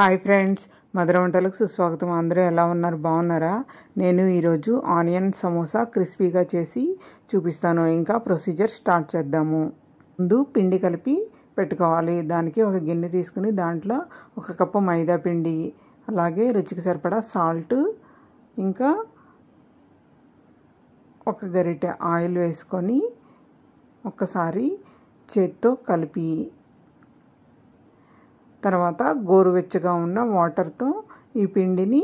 hi friends మధుర వంటలకు సుస్వాగతం అందరూ ఎలా ఉన్నారు బాగున్నారా నేను ఈరోజు ఆనియన్ సమోసా క్రిస్పీగా చేసి చూపిస్తాను ఇంకా ప్రొసీజర్ స్టార్ట్ చేద్దాము ముందు పిండి కలిపి పెట్టుకోవాలి దానికి ఒక గిన్నె తీసుకుని దాంట్లో ఒక కప్పు మైదా పిండి అలాగే రుచికి సరిపడా సాల్ట్ ఇంకా ఒక గరిటె ఆయిల్ వేసుకొని ఒకసారి చేత్తో కలిపి తర్వాత గోరువెచ్చగా ఉన్న వాటర్తో ఈ పిండిని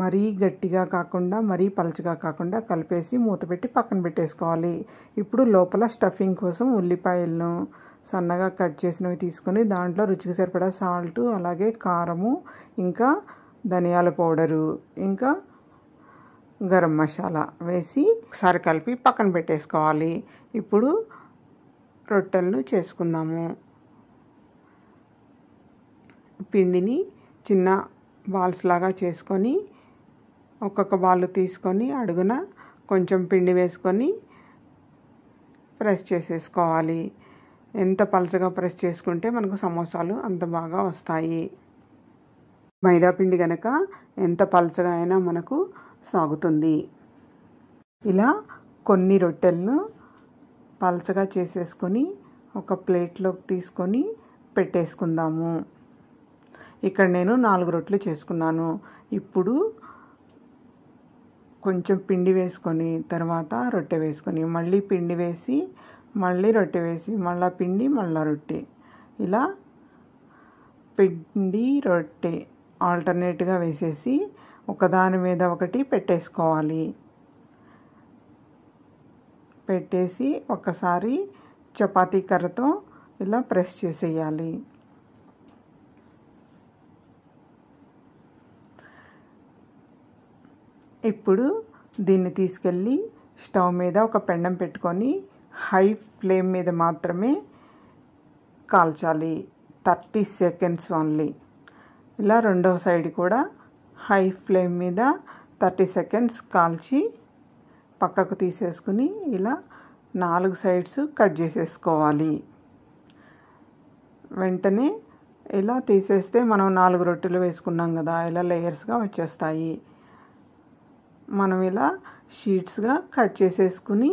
మరీ గట్టిగా కాకుండా మరీ పలచగా కాకుండా కలిపేసి మూత పెట్టి పక్కన పెట్టేసుకోవాలి ఇప్పుడు లోపల స్టఫింగ్ కోసం ఉల్లిపాయలను సన్నగా కట్ చేసినవి తీసుకొని దాంట్లో రుచికి సరిపడా సాల్ట్ అలాగే కారము ఇంకా ధనియాల పౌడరు ఇంకా గరం మసాలా వేసి ఒకసారి కలిపి పక్కన పెట్టేసుకోవాలి ఇప్పుడు రొట్టెలను చేసుకుందాము పిండిని చిన్న బాల్స్ లాగా చేసుకొని ఒక్కొక్క బాల్ తీసుకొని అడుగున కొంచెం పిండి వేసుకొని ప్రెస్ చేసేసుకోవాలి ఎంత పలచగా ప్రెస్ చేసుకుంటే మనకు సమోసాలు అంత బాగా వస్తాయి మైదాపిండి కనుక ఎంత పలచగా అయినా మనకు సాగుతుంది ఇలా కొన్ని రొట్టెలను పలచగా చేసేసుకొని ఒక ప్లేట్లోకి తీసుకొని పెట్టేసుకుందాము ఇక్కడ నేను నాలుగు రొట్టెలు చేసుకున్నాను ఇప్పుడు కొంచెం పిండి వేసుకొని తర్వాత రొట్టె వేసుకొని మళ్ళీ పిండి వేసి మళ్ళీ రొట్టె వేసి మళ్ళీ పిండి మళ్ళీ రొట్టె ఇలా పిండి రొట్టె ఆల్టర్నేట్గా వేసేసి ఒకదాని మీద ఒకటి పెట్టేసుకోవాలి పెట్టేసి ఒకసారి చపాతీ కర్రతో ఇలా ప్రెస్ చేసేయాలి ఇప్పుడు దీన్ని తీసుకెళ్ళి స్టవ్ మీద ఒక పెండం పెట్టుకొని హై ఫ్లేమ్ మీద మాత్రమే కాల్చాలి థర్టీ సెకండ్స్ ఓన్లీ ఇలా రెండో సైడ్ కూడా హై ఫ్లేమ్ మీద థర్టీ సెకండ్స్ కాల్చి పక్కకు తీసేసుకుని ఇలా నాలుగు సైడ్స్ కట్ చేసేసుకోవాలి వెంటనే ఇలా తీసేస్తే మనం నాలుగు రొట్టెలు వేసుకున్నాం కదా ఇలా లేయర్స్గా వచ్చేస్తాయి మనం ఇలా షీట్స్గా కట్ చేసేసుకుని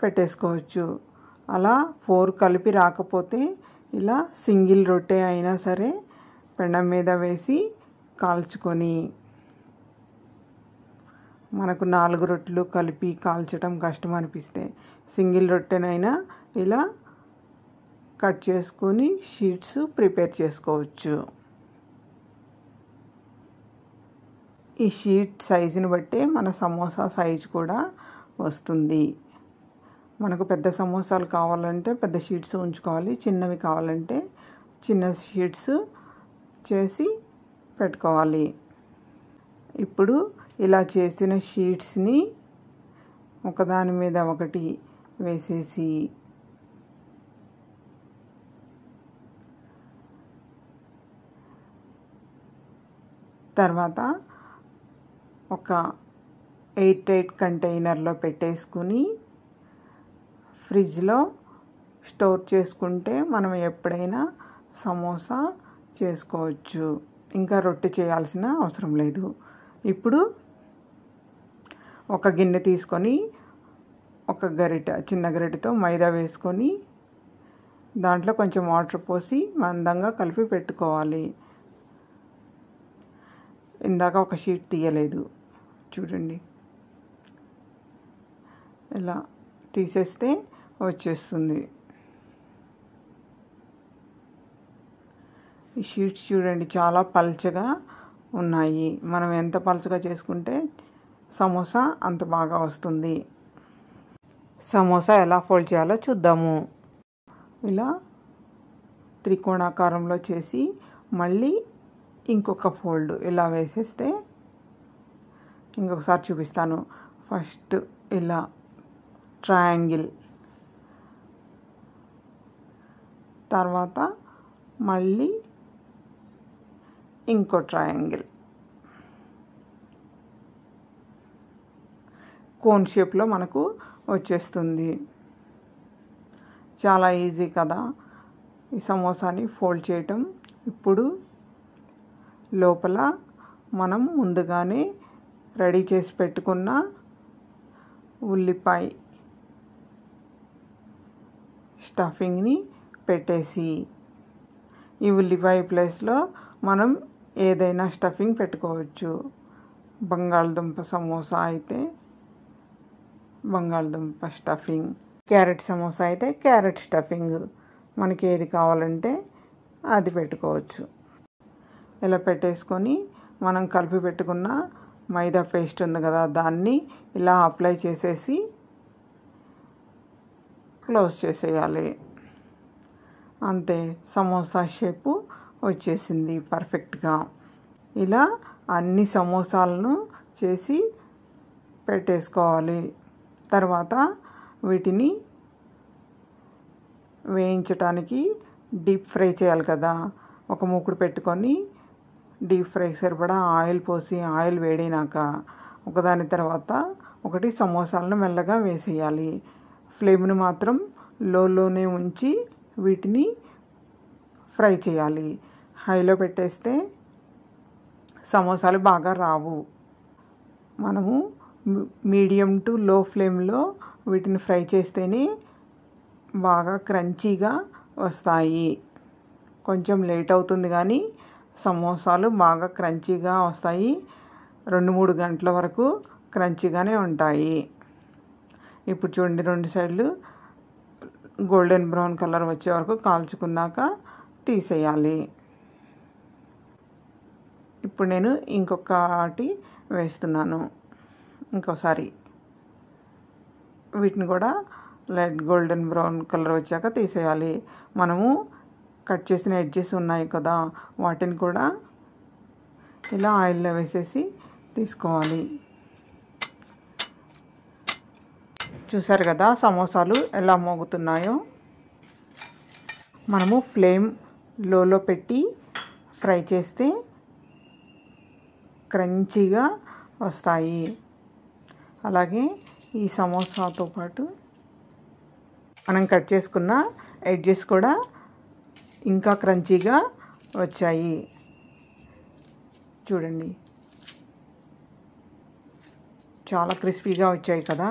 పెట్టేసుకోవచ్చు అలా ఫోర్ కలిపి రాకపోతే ఇలా సింగిల్ రొట్టె అయినా సరే పెండం మీద వేసి కాల్చుకొని మనకు నాలుగు రొట్టెలు కలిపి కాల్చడం కష్టం అనిపిస్తే సింగిల్ రొట్టెనైనా ఇలా కట్ చేసుకొని షీట్స్ ప్రిపేర్ చేసుకోవచ్చు ఈ షీట్ సైజుని బట్టి మన సమోసా సైజు కూడా వస్తుంది మనకు పెద్ద సమోసాలు కావాలంటే పెద్ద షీట్స్ ఉంచుకోవాలి చిన్నవి కావాలంటే చిన్న షీట్స్ చేసి పెట్టుకోవాలి ఇప్పుడు ఇలా చేసిన షీట్స్ని ఒకదాని మీద ఒకటి వేసేసి తర్వాత ఒక ఎయిర్ టైట్ కంటైనర్లో పెట్టేసుకుని ఫ్రిడ్జ్లో స్టోర్ చేసుకుంటే మనం ఎప్పుడైనా సమోసా చేసుకోవచ్చు ఇంకా రొట్టె చేయాల్సిన అవసరం లేదు ఇప్పుడు ఒక గిన్నె తీసుకొని ఒక గరిట చిన్న గరిటతో మైదా వేసుకొని దాంట్లో కొంచెం వాటర్ పోసి మందంగా కలిపి పెట్టుకోవాలి ఇందాక ఒక షీట్ తీయలేదు చూడండి ఇలా తీసేస్తే వచ్చేస్తుంది ఈ షీట్స్ చూడండి చాలా పలచగా ఉన్నాయి మనం ఎంత పలచగా చేసుకుంటే సమోసా అంత బాగా వస్తుంది సమోసా ఎలా ఫోల్డ్ చేయాలో చూద్దాము ఇలా త్రికోణాకారంలో చేసి మళ్ళీ ఇంకొక ఫోల్డ్ ఇలా వేసేస్తే ఇంకొకసారి చూపిస్తాను ఫస్ట్ ఇలా ట్రయాంగిల్ తర్వాత మళ్ళీ ఇంకో ట్రయాంగిల్ కోన్ షేప్లో మనకు వచ్చేస్తుంది చాలా ఈజీ కదా ఈ సమోసాని ఫోల్డ్ చేయటం ఇప్పుడు లోపల మనం ముందుగానే రెడీ చేసి పెట్టుకున్న ఉల్లిపాయ స్టఫింగ్ని పెట్టేసి ఈ ఉల్లిపాయ ప్లేస్లో మనం ఏదైనా స్టఫింగ్ పెట్టుకోవచ్చు బంగాళదుంప సమోసా అయితే బంగాళదుంప స్టఫింగ్ క్యారెట్ సమోసా అయితే క్యారెట్ స్టఫింగ్ మనకి ఏది కావాలంటే అది పెట్టుకోవచ్చు ఇలా పెట్టేసుకొని మనం కలిపి పెట్టుకున్న మైదా పేస్ట్ ఉంది కదా దాన్ని ఇలా అప్లై చేసేసి క్లోజ్ చేసేయాలి అంతే సమోసా షేపు వచ్చేసింది పర్ఫెక్ట్గా ఇలా అన్ని సమోసాలను చేసి పెట్టేసుకోవాలి తర్వాత వీటిని వేయించటానికి డీప్ ఫ్రై చేయాలి కదా ఒక మూకుడు పెట్టుకొని డీప్ ఫ్రై సరిపడా ఆయిల్ పోసి ఆయిల్ వేడినాక ఒకదాని తర్వాత ఒకటి సమోసాలను మెల్లగా వేసేయాలి ఫ్లేమ్ను మాత్రం లోలోనే ఉంచి వీటిని ఫ్రై చేయాలి హైలో పెట్టేస్తే సమోసాలు బాగా రావు మనము మీడియం టు లో ఫ్లేమ్లో వీటిని ఫ్రై చేస్తేనే బాగా క్రంచీగా వస్తాయి కొంచెం లేట్ అవుతుంది కానీ సమోసాలు బాగా క్రంచీగా వస్తాయి రెండు మూడు గంటల వరకు క్రంచీగానే ఉంటాయి ఇప్పుడు చూడండి రెండు సైడ్లు గోల్డెన్ బ్రౌన్ కలర్ వచ్చే వరకు కాల్చుకున్నాక తీసేయాలి ఇప్పుడు నేను ఇంకొకటి వేస్తున్నాను ఇంకోసారి వీటిని కూడా లైట్ గోల్డెన్ బ్రౌన్ కలర్ వచ్చాక తీసేయాలి మనము కట్ చేసిన ఎడ్జెస్ ఉన్నాయి కదా వాటిని కూడా ఇలా ఆయిల్లో వేసేసి తీసుకోవాలి చూసారు కదా సమోసాలు ఎలా మోగుతున్నాయో మనము ఫ్లేమ్ లోలో పెట్టి ఫ్రై చేస్తే క్రంచిగా వస్తాయి అలాగే ఈ సమోసాతో పాటు మనం కట్ చేసుకున్న ఎడ్జెస్ కూడా ఇంకా క్రంచీగా వచ్చాయి చూడండి చాలా క్రిస్పీగా వచ్చాయి కదా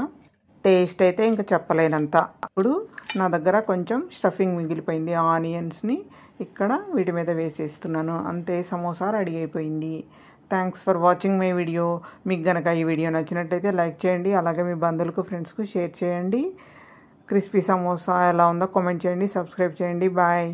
టేస్ట్ అయితే ఇంకా చెప్పలేనంత అప్పుడు నా దగ్గర కొంచెం స్టఫింగ్ మిగిలిపోయింది ఆనియన్స్ని ఇక్కడ వీటి మీద వేసేస్తున్నాను అంతే సమోసా రెడీ అయిపోయింది thanks for watching my video మీకు గనక ఈ వీడియో నచ్చినట్టయితే లైక్ చేయండి అలాగే మీ బంధువులకు ఫ్రెండ్స్కు షేర్ చేయండి క్రిస్పీ సమోసా ఎలా ఉందో కామెంట్ చేయండి సబ్స్క్రైబ్ చేయండి బాయ్